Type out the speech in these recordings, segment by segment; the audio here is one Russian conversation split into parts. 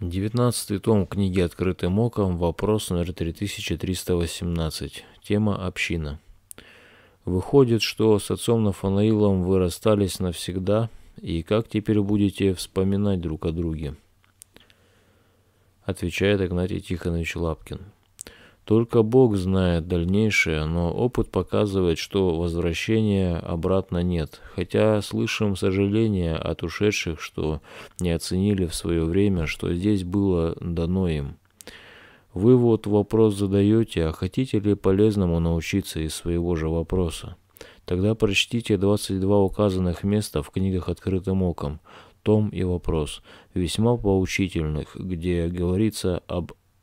Девятнадцатый том книги «Открытым оком», вопрос номер 3318, тема «Община». Выходит, что с отцом Нафанаилом вы расстались навсегда, и как теперь будете вспоминать друг о друге? Отвечает Игнатий Тихонович Лапкин. Только Бог знает дальнейшее, но опыт показывает, что возвращения обратно нет. Хотя слышим сожаление от ушедших, что не оценили в свое время, что здесь было дано им. Вы вот вопрос задаете, а хотите ли полезному научиться из своего же вопроса? Тогда прочтите 22 указанных места в книгах «Открытым оком», том и вопрос, весьма поучительных, где говорится об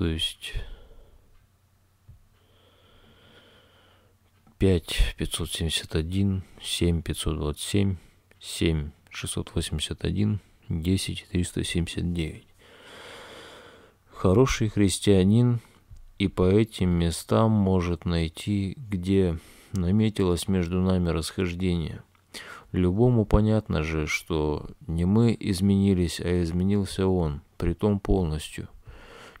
то есть 5 571, 7 527, 7 681, 10 379. Хороший христианин и по этим местам может найти, где наметилось между нами расхождение. Любому понятно же, что не мы изменились, а изменился он, притом полностью –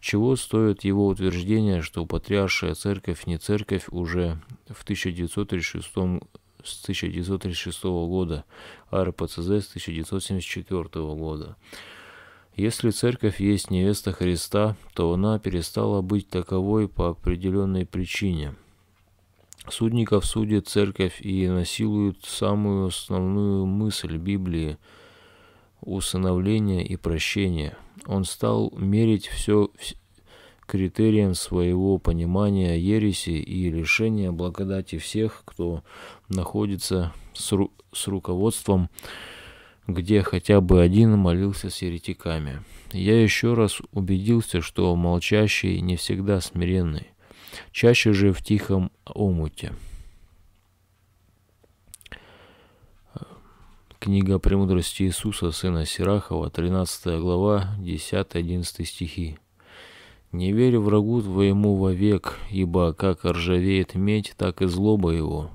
чего стоит его утверждение, что патриаршая церковь не церковь уже в 1936 с 1936 года, а РПЦЗ с 1974 года. Если церковь есть невеста Христа, то она перестала быть таковой по определенной причине. Судников судит церковь и насилуют самую основную мысль Библии – усыновления и прощения. Он стал мерить все критерием своего понимания ереси и лишения благодати всех, кто находится с, ру с руководством, где хотя бы один молился с еретиками. Я еще раз убедился, что молчащий не всегда смиренный, чаще же в тихом омуте. Книга «Премудрости Иисуса, сына Сирахова», 13 глава, 10-11 стихи. «Не верь врагу твоему вовек, ибо как ржавеет медь, так и злоба его.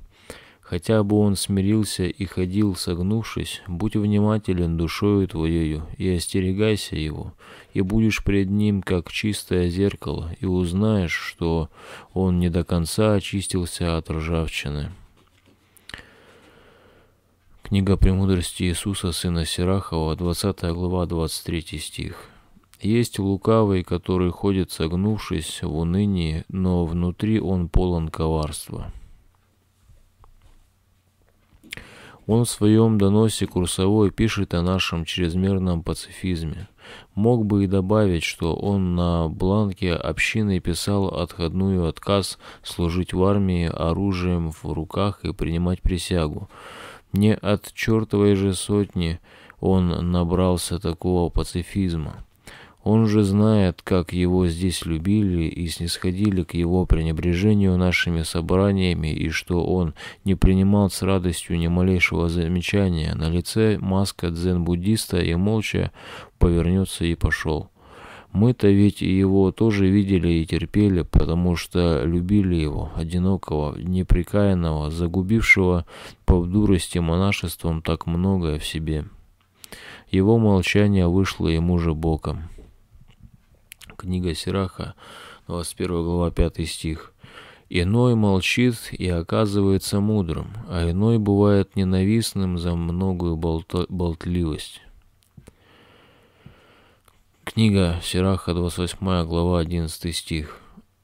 Хотя бы он смирился и ходил согнувшись, будь внимателен душою твоею и остерегайся его, и будешь пред ним, как чистое зеркало, и узнаешь, что он не до конца очистился от ржавчины». Книга «Премудрости Иисуса, сына Сирахова», 20 глава, 23 стих. Есть лукавый, который ходит согнувшись в унынии, но внутри он полон коварства. Он в своем доносе курсовой пишет о нашем чрезмерном пацифизме. Мог бы и добавить, что он на бланке общины писал отходную отказ служить в армии оружием в руках и принимать присягу. Не от чертовой же сотни он набрался такого пацифизма. Он же знает, как его здесь любили и снисходили к его пренебрежению нашими собраниями, и что он не принимал с радостью ни малейшего замечания. На лице маска дзен-буддиста и молча повернется и пошел. Мы-то ведь его тоже видели и терпели, потому что любили его, одинокого, неприкаянного, загубившего по дурости монашеством так многое в себе. Его молчание вышло ему же боком. Книга Сираха, 21 глава, 5 стих. Иной молчит и оказывается мудрым, а иной бывает ненавистным за многую болт... болтливость. Книга Сираха, 28 глава, 11 стих.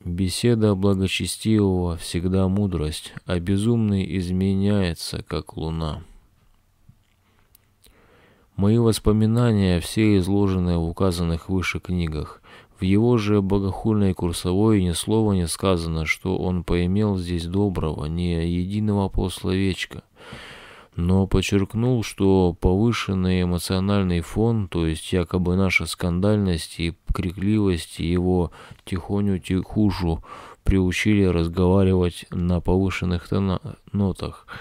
Беседа благочестивого всегда мудрость, а безумный изменяется, как луна. Мои воспоминания все изложены в указанных выше книгах. В его же богохульной курсовой ни слова не сказано, что он поимел здесь доброго, ни единого пословечка но подчеркнул, что повышенный эмоциональный фон, то есть якобы наша скандальность и крикливость его тихоню тихужу приучили разговаривать на повышенных нотах –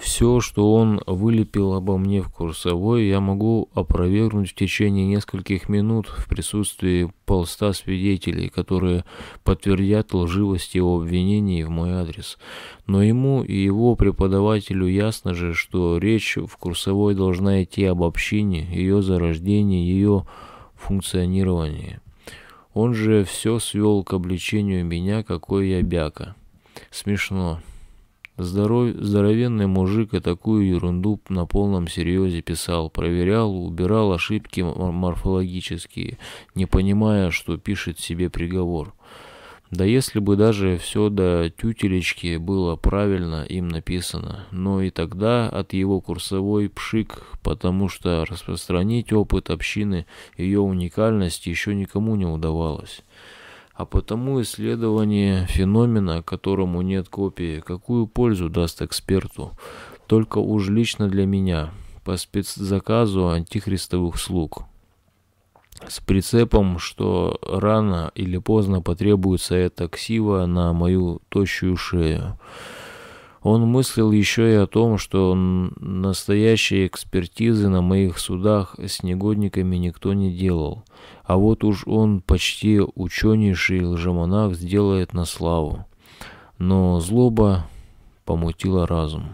все, что он вылепил обо мне в курсовой, я могу опровергнуть в течение нескольких минут в присутствии полста свидетелей, которые подтвердят лживость его обвинений в мой адрес. Но ему и его преподавателю ясно же, что речь в курсовой должна идти об общине, ее зарождении, ее функционировании. Он же все свел к обличению меня, какой я бяка. Смешно. Здоров... Здоровенный мужик и такую ерунду на полном серьезе писал, проверял, убирал ошибки морфологические, не понимая, что пишет себе приговор. Да если бы даже все до тютелечки было правильно им написано, но и тогда от его курсовой пшик, потому что распространить опыт общины, ее уникальность еще никому не удавалось. А потому исследование феномена, которому нет копии, какую пользу даст эксперту? Только уж лично для меня, по спецзаказу антихристовых слуг. С прицепом, что рано или поздно потребуется эта ксива на мою тощую шею. Он мыслил еще и о том, что настоящие экспертизы на моих судах с негодниками никто не делал. А вот уж он почти ученейший лжемонах сделает на славу. Но злоба помутила разум.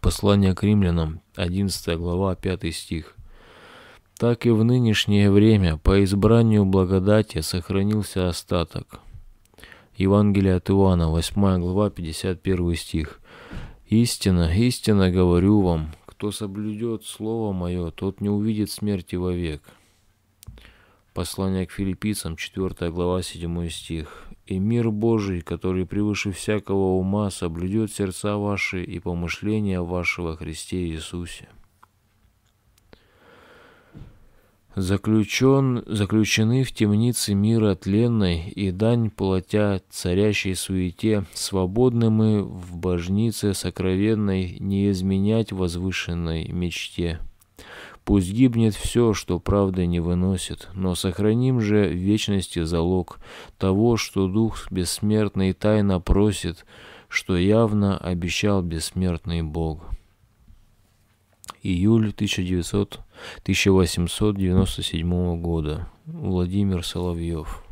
Послание к римлянам, 11 глава, 5 стих. Так и в нынешнее время по избранию благодати сохранился остаток – Евангелие от Иоанна, 8 глава, 51 стих. «Истина, истина говорю вам, кто соблюдет слово мое, тот не увидит смерти вовек». Послание к филиппийцам, 4 глава, 7 стих. «И мир Божий, который превыше всякого ума, соблюдет сердца ваши и помышления вашего Христе Иисусе». заключен, заключены в темнице мира тленной, и дань платя царящей суете, свободны мы в божнице сокровенной, не изменять возвышенной мечте. Пусть гибнет все, что правда не выносит, но сохраним же в вечности залог того, что Дух бессмертный тайно просит, что явно обещал бессмертный Бог» июль 1900, 1897 года. Владимир Соловьев.